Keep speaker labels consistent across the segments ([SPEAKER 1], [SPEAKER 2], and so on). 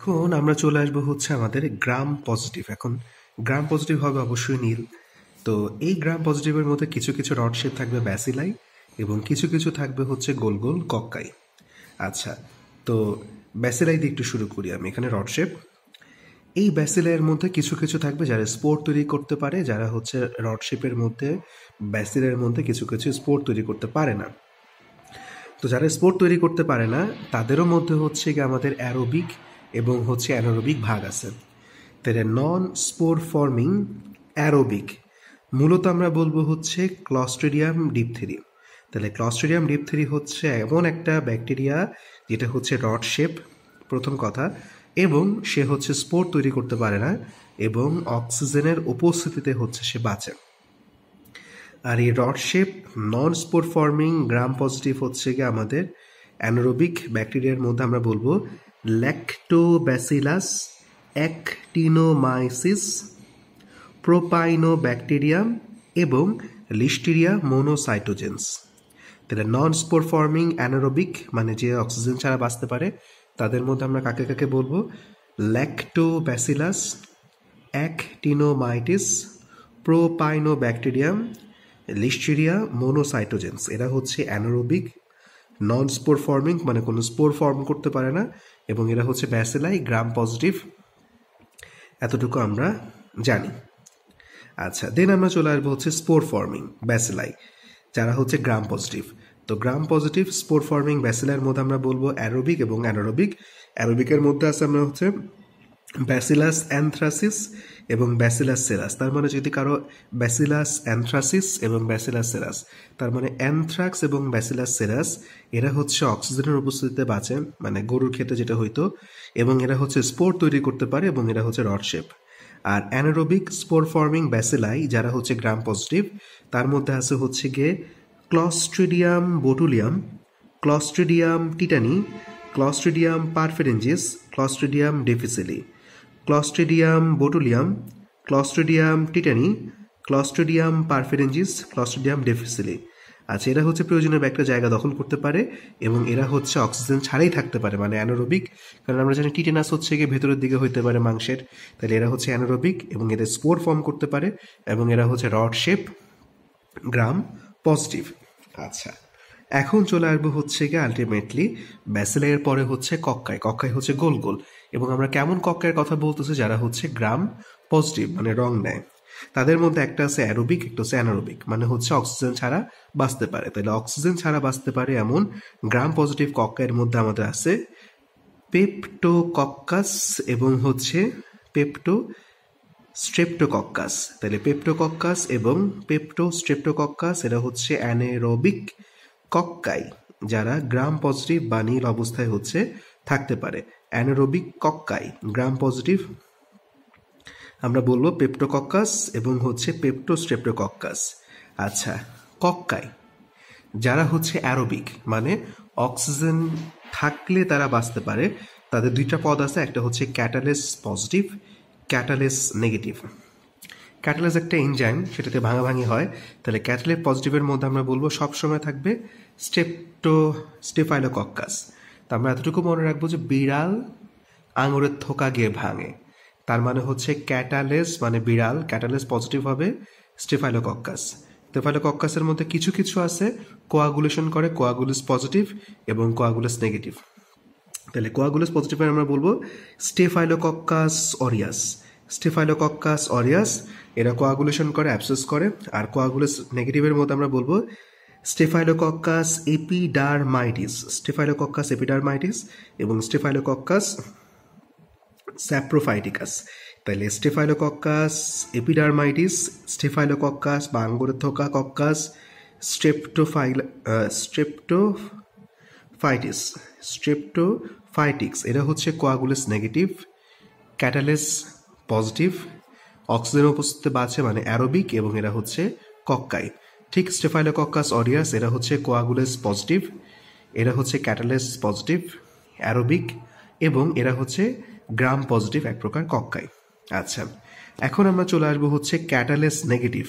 [SPEAKER 1] এখন আমরা চলে আসবো হচ্ছে আমাদের গ্রাম পজিটিভ এখন গ্রাম পজিটিভ হবে অবশ্যই নীল তো এই গ্রাম পজিটিভের মধ্যে কিছু কিছু রড শেপ থাকবে ব্যাসিলাই এবং কিছু কিছু থাকবে হচ্ছে গোল গোল কক্কাই আচ্ছা তো ব্যাসিলাই দিয়ে একটু শুরু করি আমি এখানে রড শেপ এই ব্যাসিলাইয়ের মধ্যে কিছু কিছু থাকবে যারা স্পোর্ট তৈরি করতে পারে যারা হচ্ছে রড শেপের মধ্যে ব্যাসিলাইয়ের মধ্যে কিছু কিছু স্পোর্ট তৈরি করতে পারে না তো যারা স্পোর্ট তৈরি করতে পারে না তাদেরও মধ্যে হচ্ছে গিয়ে আমাদের অ্যারোবিক এবং হচ্ছে অ্যানারোবিক ভাগ আছে তাহলে নন স্পোর ফর্মিং অ্যারোবিক মূলত আমরা বলবো হচ্ছে ক্লস্ট্রেডিয়াম ডিপথেরি তাহলে ক্লস্ট্রেডিয়াম ডিপথেরি হচ্ছে এমন একটা ব্যাকটেরিয়া যেটা হচ্ছে রড শেপ প্রথম কথা এবং সে হচ্ছে স্পোর তৈরি করতে পারে না এবং অক্সিজেনের উপস্থিতিতে হচ্ছে সে বাঁচে আর এই rod shape non spore forming gram positive হচ্ছে গিয়ে আমাদের অ্যানোরোবিক ব্যাকটেরিয়ার মধ্যে আমরা বলবো ল্যাক্টোব্যাসিলাস অ্যাক্টিনোমাইসিস প্রোপাইনোব্যাকটেরিয়াম এবং লিস্টেরিয়া মোনোসাইটোজেন্স তাহলে নন স্পোর ফর্মিং অ্যানারোবিক মানে যে অক্সিজেন ছাড়া বাঁচতে পারে তাদের মধ্যে আমরা কাকে কাকে বলবো ল্যাক্টোব্যাসিলাস অ্যাক্টিনোমাইটিস প্রোপাইনোব্যাকটেরিয়াম লিস্টেরিয়া মোনোসাইটোজেন্স এরা হচ্ছে অ্যানারোবিক নন স্পোর ফর্মিং মানে কোনো স্পোর ফর্ম করতে পারে না এবং এরা হচ্ছে ব্যাসেলাই গ্রাম পজিটিভ এতটুকু আমরা জানি আচ্ছা দেন আমরা চলে আসবো হচ্ছে স্পোর ফর্মিং ব্যাসেলাই যারা হচ্ছে গ্রাম পজিটিভ তো গ্রাম পজিটিভ স্পোর ফর্মিং ব্যাসেলার মধ্যে আমরা বলবো অ্যারোবিক এবং অ্যানারোবিক অ্যারোবিকের মধ্যে আছে আমরা হচ্ছে ব্যাসিলাস অ্যান্থ্রাসিস এবং ব্যাসিলাস সেরাস তার মানে যদি কারো ব্যাসিলাস অ্যান্থ্রাসিস এবং ব্যাসিলাস সেরাস তার মানে অ্যান্থ্রাক্স এবং ব্যাসিলাস সেরাস এরা হচ্ছে অক্সিজেনের উপস্থিতিতে বাঁচে মানে গরুর ক্ষেত্রে যেটা হইতো এবং এরা হচ্ছে স্পোর তৈরি করতে পারে এবং এরা হচ্ছে রডশেপ আর অ্যানারোবিক স্পোর ফর্মিং ব্যাসিলাই যারা হচ্ছে গ্রাম পজিটিভ তার মধ্যে আছে হচ্ছে গিয়ে clostridium botulinum clostridium tetani clostridium perfringens clostridium difficile clostridium botulinum clostridium tetani clostridium perfringens clostridium difficile আচ্ছা এরা হচ্ছে প্রয়োজনীয় একটা জায়গা দখল করতে পারে এবং এরা হচ্ছে অক্সিজেন ছাড়াই থাকতে পারে মানে অ্যানোরোবিক কারণ আমরা জানি টিটেনাস হচ্ছে গিয়ে ভেতরের দিকে হইতে পারে মাংসের তাহলে এরা হচ্ছে অ্যানোরোবিক এবং এদের স্পোর ফর্ম করতে পারে এবং এরা হচ্ছে রড শেপ গ্রাম পজিটিভ আচ্ছা এখন চলে আসবো হচ্ছে গিয়ে আলটিমেটলি ব্যাসেলাইয়ের পরে হচ্ছে কক্কায় কক্কায় হচ্ছে গোল গোল এবং আমরা কেমন কক্কের কথা বলতেছি যারা হচ্ছে গ্রাম পজিটিভ মানে রং নেয় তাদের মধ্যে একটা আছে অ্যারোবিক একটা আছে অ্যানারোবিক মানে হচ্ছে অক্সিজেন ছাড়া বাঁচতে পারে তাহলে অক্সিজেন ছাড়া বাঁচতে পারে এমন গ্রাম পজিটিভ কক্কের মধ্যে আমাদের আছে পেপটোকক্কাস এবং হচ্ছে পেপটো স্ট্রেপ্টোকক্কাস তাহলে পেপটোকক্কাস এবং পেপটো স্ট্রেপ্টোকক্কাস এরা হচ্ছে অ্যানেরোবিক কক্কাই যারা গ্রাম পজিটিভ বা নীল অবস্থায় হচ্ছে থাকতে পারে অ্যানারোবিক কক্কাই গ্রাম পজিটিভ আমরা বলবো পেপ্টোকক্কাস এবং হচ্ছে পেপ্টোস্ট্রেপ্টোকক্কাস আচ্ছা কক্কাই যারা হচ্ছে অ্যারোবিক মানে অক্সিজেন থাকলে তারা বাঁচতে পারে তাদের দুইটা পদ আছে একটা হচ্ছে ক্যাটালেস পজিটিভ ক্যাটালেস নেগেটিভ ক্যাটালেস একটা ইঞ্জাইন সেটাতে ভাঙাভাঙি হয় তাহলে ক্যাটালেস পজিটিভের মধ্যে আমরা বলবো সবসময় থাকবে স্টেপটো স্টেফাইলোকক্কাস তা আমরা এতটুকু মনে রাখবো যে বিড়াল আঙুরের থোকা গিয়ে ভাঙে তার মানে হচ্ছে ক্যাটালেস মানে বিড়াল ক্যাটালেস পজিটিভ হবে স্টেফাইলোকক্কাস স্টেফাইলোকক্কাসের মধ্যে কিছু কিছু আছে কোয়াগুলেশন করে কোয়াগুলেস পজিটিভ এবং কোয়াগুলাস নেগেটিভ তাহলে কোয়াগুলাস পজিটিভে আমরা বলবো স্টেফাইলোকক্কাস অরিয়াস স্টেফাইলোকক্কাস অরিয়াস এরা কোয়াগুলেশন করে অ্যাবসেস করে আর কোয়াগুলাস নেগেটিভের মধ্যে আমরা বলবো স্টেফাইলোকক্কাস এপিডারমাইটিস স্টেফাইলোকক্কাস এপিডারমাইটিস এবং স্টেফাইলোকক্কাস স্যাপ্রোফাইটিকাস তাহলে স্টেফাইলোকক্কাস এপিডারমাইটিস স্টেফাইলোকক্কাস বা থোকা কক্কাস স্ট্রেপ্টোফাইল স্ট্রেপ্টোফাইটিস স্ট্রেপ্টোফাইটিক্স এরা হচ্ছে coagulase negative catalase positive oxygen উপস্থিতিতে বাছে মানে অ্যারোবিক এবং এরা হচ্ছে কক্কাই ঠিক স্টেফাইলোকক্কাস অরিয়াস এরা হচ্ছে কোয়াগুলেস পজিটিভ এরা হচ্ছে ক্যাটালেস পজিটিভ অ্যারোবিক এবং এরা হচ্ছে গ্রাম পজিটিভ এক প্রকার কক্কাই আচ্ছা এখন আমরা চলে আসবো হচ্ছে ক্যাটালেস নেগেটিভ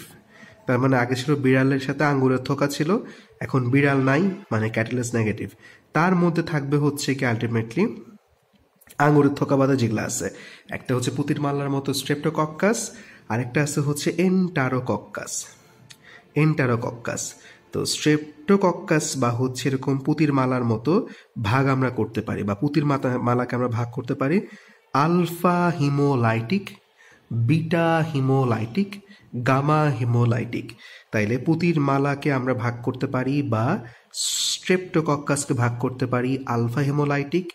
[SPEAKER 1] তার মানে আগে ছিল বিড়ালের সাথে আঙ্গুরের থোকা ছিল এখন বিড়াল নাই মানে ক্যাটালেস নেগেটিভ তার মধ্যে থাকবে হচ্ছে কি আলটিমেটলি আঙুরের থোকা বাদে যেগুলো আছে একটা হচ্ছে পুতির মাল্লার মতো স্ট্রেপ্টোকক্কাস আরেকটা আছে হচ্ছে এন্টারোকক্কাস এন্টারোকক্কাস তো স্ট্রেপ্টোকক্কাস বা হচ্ছে এরকম পুতির মালার মতো ভাগ আমরা করতে পারি বা পুতির মাতা মালাকে আমরা ভাগ করতে পারি alpha hemolytic beta hemolytic gamma hemolytic তাইলে পুতির মালাকে আমরা ভাগ করতে পারি বা স্ট্রেপ্টোকক্কাসকে ভাগ করতে পারি alpha hemolytic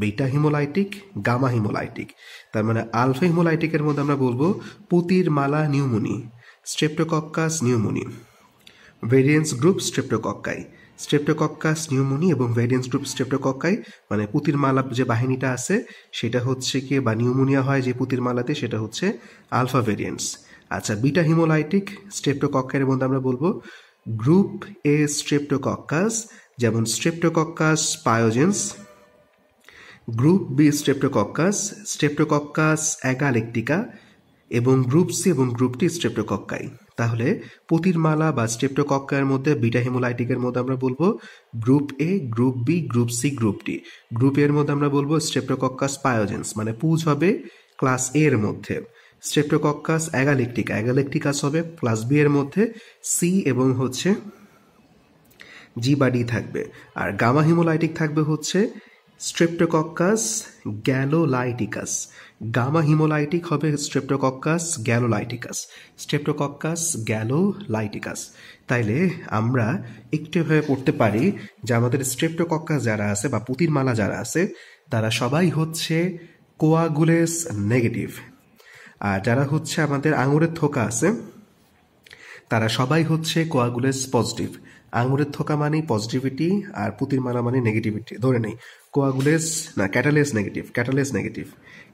[SPEAKER 1] beta hemolytic gamma hemolytic তার মানে আলফা হিমোলাইটিকের মধ্যে আমরা বলবো পুতির মালা pneumoniae streptococcus pneumoniae viridans group streptococci streptococcus pneumoniae এবং ভেরিয়েন্স গ্রুপ স্ট্রেপ্টোকক্কাই মানে পুতির মালা যে বাহিনীটা আছে সেটা হচ্ছে কি বা নিউমোনিয়া হয় যে পুতির মালাতে সেটা হচ্ছে আলফা ভেরিয়েন্টস আচ্ছা বিটা হিমোলাইটিক এর মধ্যে আমরা বলবো গ্রুপ এ স্ট্রেপ্টোকক্কাস যেমন streptococcus pyogenes group B streptococcus streptococcus agalactiae এবং গ্রুপ সি এবং গ্রুপ টি স্ট্রেপ্টোকক্কাই তাহলে পতির মালা বা স্ট্রেপ্টোকক্কার মধ্যে বিটা হেমোলাইটিকের মধ্যে আমরা বলবো group A group B group C group D group এর মধ্যে আমরা বলবো স্ট্রেপ্টোকক্কাস পায়োজেন্স মানে পুজ হবে ক্লাস এ এর মধ্যে স্ট্রেপ্টোকক্কাস অ্যাগালেকটিকা অ্যাগালেকটিকাস হবে ক্লাস বি এর মধ্যে সি এবং হচ্ছে জি বা ডি থাকবে আর গামা হিমোলাইটিক থাকবে হচ্ছে স্ট্রেপ্টোকক্কাস গ্যালোলাইটিকাস গামা হিমোলাইটিক হবে স্ট্রেপ্টোকক্কাস গ্যালোলাইটিকাস স্ট্রেপ্টোকক্কাস গ্যালোলাইটিকাস তাইলে আমরা একটু একটিভাবে পড়তে পারি যে আমাদের স্ট্রেপ্টোকক্কাস যারা আছে বা পুতির মালা যারা আছে তারা সবাই হচ্ছে কোয়াগুলেস নেগেটিভ আর যারা হচ্ছে আমাদের আঙুরের থোকা আছে তারা সবাই হচ্ছে কোয়াগুলেস পজিটিভ আঙুরের থোকা মানেই পজিটিভিটি আর পুতির মালা মানে নেগেটিভিটি ধরে নেই কোয়াগুলেস না catalase negative catalase negative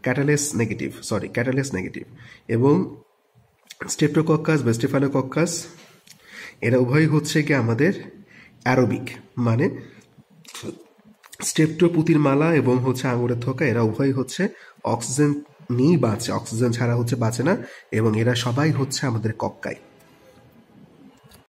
[SPEAKER 1] catalase negative sorry catalase negative এবং স্টেপ্টোকক্কাস বা এরা উভয়ই হচ্ছে কি আমাদের অ্যারোবিক মানে স্টেপটো পুতির মালা এবং হচ্ছে আঙুরের থোকা এরা উভয়ই হচ্ছে অক্সিজেন নিয়েই বাঁচে অক্সিজেন ছাড়া হচ্ছে বাঁচে না এবং এরা সবাই হচ্ছে আমাদের কক্কায়